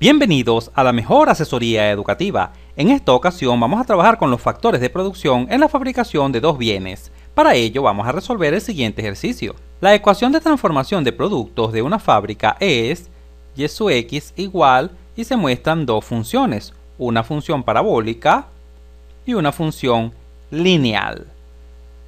Bienvenidos a la mejor asesoría educativa. En esta ocasión vamos a trabajar con los factores de producción en la fabricación de dos bienes. Para ello vamos a resolver el siguiente ejercicio. La ecuación de transformación de productos de una fábrica es y su x igual y se muestran dos funciones, una función parabólica y una función lineal,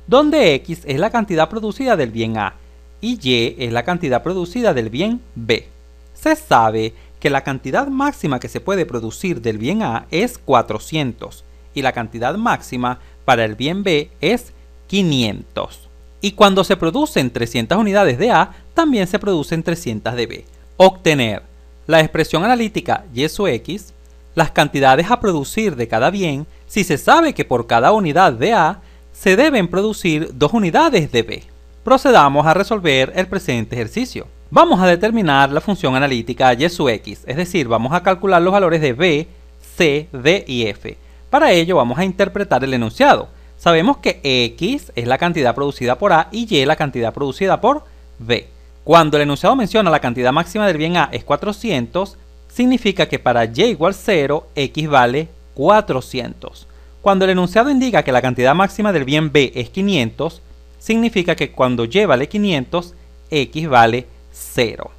donde x es la cantidad producida del bien A y y es la cantidad producida del bien B. Se sabe que la cantidad máxima que se puede producir del bien A es 400 y la cantidad máxima para el bien B es 500. Y cuando se producen 300 unidades de A, también se producen 300 de B. Obtener la expresión analítica y X, las cantidades a producir de cada bien, si se sabe que por cada unidad de A se deben producir dos unidades de B. Procedamos a resolver el presente ejercicio. Vamos a determinar la función analítica y su x, es decir, vamos a calcular los valores de b, c, d y f. Para ello vamos a interpretar el enunciado. Sabemos que x es la cantidad producida por a y y la cantidad producida por b. Cuando el enunciado menciona la cantidad máxima del bien a es 400, significa que para y igual 0, x vale 400. Cuando el enunciado indica que la cantidad máxima del bien b es 500, significa que cuando y vale 500, x vale 0.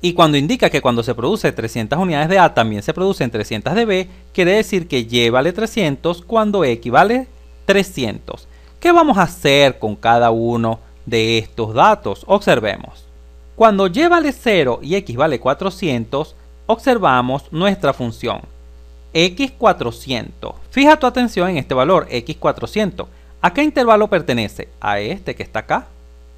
Y cuando indica que cuando se produce 300 unidades de A también se producen 300 de B, quiere decir que Y vale 300 cuando X vale 300. ¿Qué vamos a hacer con cada uno de estos datos? Observemos. Cuando y vale 0 y x vale 400, observamos nuestra función x400. Fija tu atención en este valor x400. ¿A qué intervalo pertenece? A este que está acá,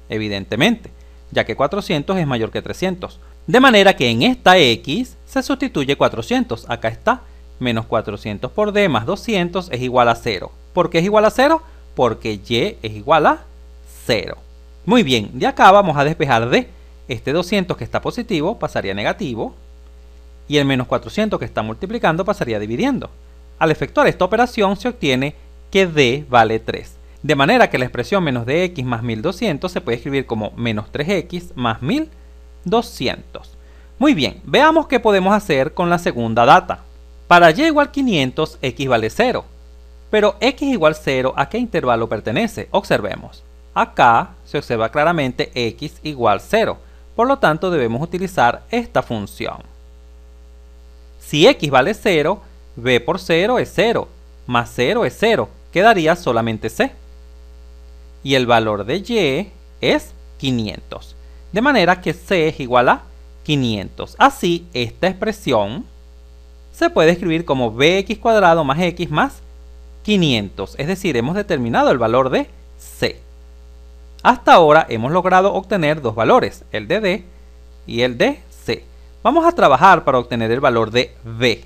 evidentemente ya que 400 es mayor que 300. De manera que en esta x se sustituye 400, acá está, menos 400 por d más 200 es igual a 0. ¿Por qué es igual a 0? Porque y es igual a 0. Muy bien, de acá vamos a despejar d, este 200 que está positivo pasaría a negativo y el menos 400 que está multiplicando pasaría dividiendo. Al efectuar esta operación se obtiene que d vale 3. De manera que la expresión menos de x más 1200 se puede escribir como menos 3x más 1200. Muy bien, veamos qué podemos hacer con la segunda data. Para y igual 500, x vale 0. Pero x igual 0, ¿a qué intervalo pertenece? Observemos. Acá se observa claramente x igual 0. Por lo tanto, debemos utilizar esta función. Si x vale 0, b por 0 es 0, más 0 es 0. Quedaría solamente c y el valor de y es 500. De manera que c es igual a 500. Así, esta expresión se puede escribir como bx cuadrado más x más 500. Es decir, hemos determinado el valor de c. Hasta ahora hemos logrado obtener dos valores, el de d y el de c. Vamos a trabajar para obtener el valor de b.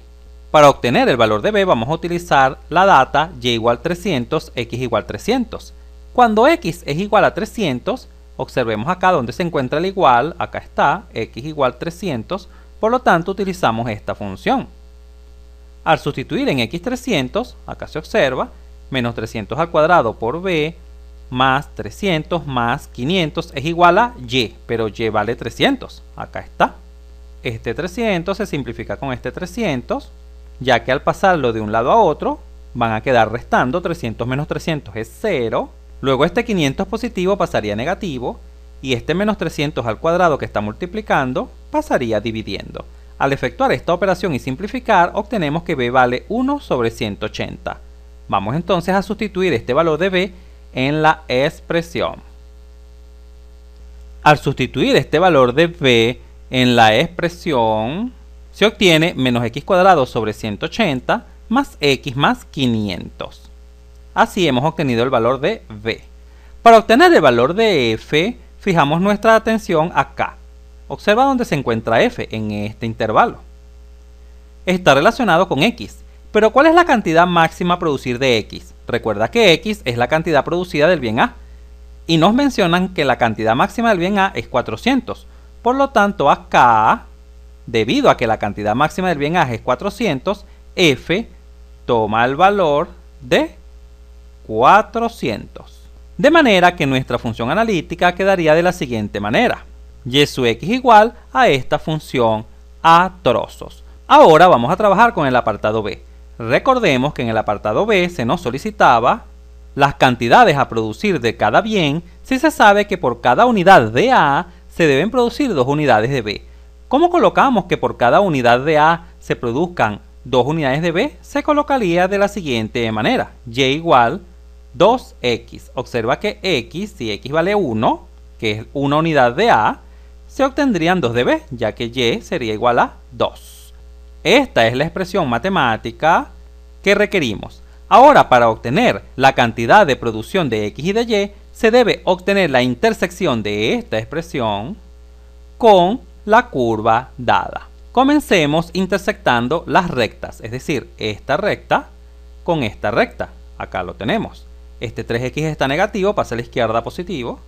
Para obtener el valor de b vamos a utilizar la data y igual 300, x igual 300. Cuando x es igual a 300, observemos acá donde se encuentra el igual, acá está, x igual 300, por lo tanto utilizamos esta función. Al sustituir en x 300, acá se observa, menos 300 al cuadrado por b, más 300 más 500 es igual a y, pero y vale 300, acá está. Este 300 se simplifica con este 300, ya que al pasarlo de un lado a otro, van a quedar restando 300 menos 300 es 0, Luego este 500 positivo pasaría negativo y este menos 300 al cuadrado que está multiplicando pasaría dividiendo. Al efectuar esta operación y simplificar obtenemos que b vale 1 sobre 180. Vamos entonces a sustituir este valor de b en la expresión. Al sustituir este valor de b en la expresión se obtiene menos x cuadrado sobre 180 más x más 500. Así hemos obtenido el valor de B. Para obtener el valor de F, fijamos nuestra atención acá. Observa dónde se encuentra F en este intervalo. Está relacionado con X, pero ¿cuál es la cantidad máxima a producir de X? Recuerda que X es la cantidad producida del bien A, y nos mencionan que la cantidad máxima del bien A es 400. Por lo tanto, acá, debido a que la cantidad máxima del bien A es 400, F toma el valor de 400. De manera que nuestra función analítica quedaría de la siguiente manera. Y sub x igual a esta función a trozos. Ahora vamos a trabajar con el apartado B. Recordemos que en el apartado B se nos solicitaba las cantidades a producir de cada bien si se sabe que por cada unidad de A se deben producir dos unidades de B. ¿Cómo colocamos que por cada unidad de A se produzcan dos unidades de B? Se colocaría de la siguiente manera. Y igual 2x. Observa que x, si x vale 1, que es una unidad de a, se obtendrían 2 de b, ya que y sería igual a 2. Esta es la expresión matemática que requerimos. Ahora, para obtener la cantidad de producción de x y de y, se debe obtener la intersección de esta expresión con la curva dada. Comencemos intersectando las rectas, es decir, esta recta con esta recta. Acá lo tenemos. Este 3x está negativo, pasa a la izquierda positivo.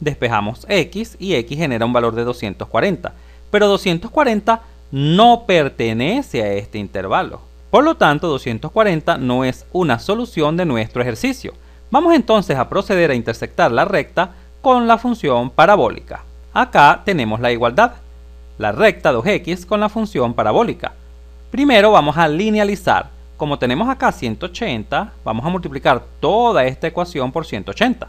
Despejamos x y x genera un valor de 240. Pero 240 no pertenece a este intervalo. Por lo tanto, 240 no es una solución de nuestro ejercicio. Vamos entonces a proceder a intersectar la recta con la función parabólica. Acá tenemos la igualdad, la recta 2x con la función parabólica. Primero vamos a linealizar como tenemos acá 180, vamos a multiplicar toda esta ecuación por 180.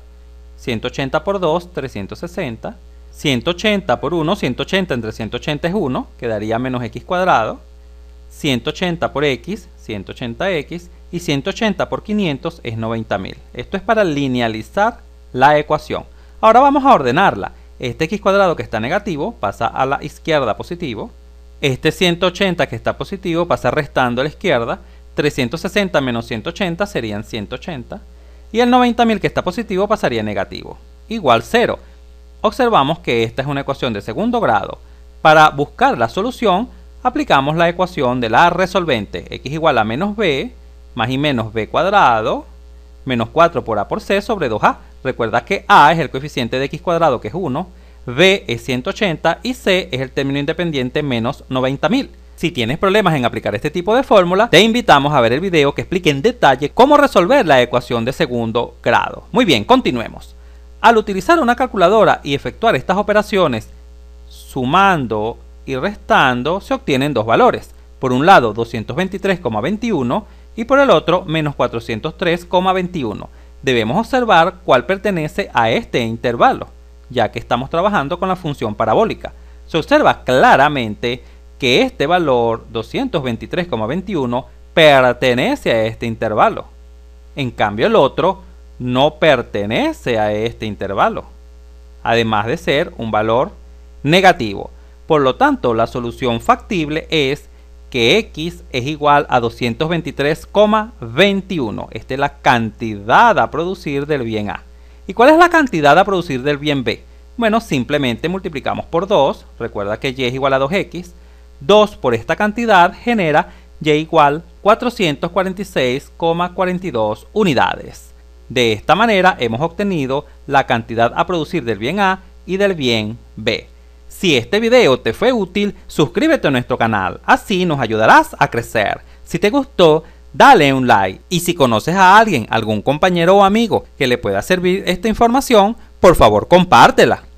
180 por 2, 360. 180 por 1, 180 entre 180 es 1, quedaría menos x cuadrado. 180 por x, 180x. Y 180 por 500 es 90.000. Esto es para linealizar la ecuación. Ahora vamos a ordenarla. Este x cuadrado que está negativo pasa a la izquierda positivo. Este 180 que está positivo pasa restando a la izquierda 360 menos 180 serían 180 y el 90.000 que está positivo pasaría negativo, igual 0. Observamos que esta es una ecuación de segundo grado. Para buscar la solución, aplicamos la ecuación de la resolvente x igual a menos b más y menos b cuadrado menos 4 por a por c sobre 2a. Recuerda que a es el coeficiente de x cuadrado que es 1, b es 180 y c es el término independiente menos 90.000. Si tienes problemas en aplicar este tipo de fórmula, te invitamos a ver el video que explique en detalle cómo resolver la ecuación de segundo grado. Muy bien, continuemos. Al utilizar una calculadora y efectuar estas operaciones sumando y restando, se obtienen dos valores. Por un lado 223,21 y por el otro menos 403,21. Debemos observar cuál pertenece a este intervalo, ya que estamos trabajando con la función parabólica. Se observa claramente que este valor 223,21 pertenece a este intervalo. En cambio el otro no pertenece a este intervalo, además de ser un valor negativo. Por lo tanto, la solución factible es que x es igual a 223,21. Esta es la cantidad a producir del bien A. ¿Y cuál es la cantidad a producir del bien B? Bueno, simplemente multiplicamos por 2. Recuerda que y es igual a 2x. 2 por esta cantidad genera y igual 446,42 unidades. De esta manera hemos obtenido la cantidad a producir del bien A y del bien B. Si este video te fue útil, suscríbete a nuestro canal, así nos ayudarás a crecer. Si te gustó, dale un like y si conoces a alguien, algún compañero o amigo que le pueda servir esta información, por favor compártela.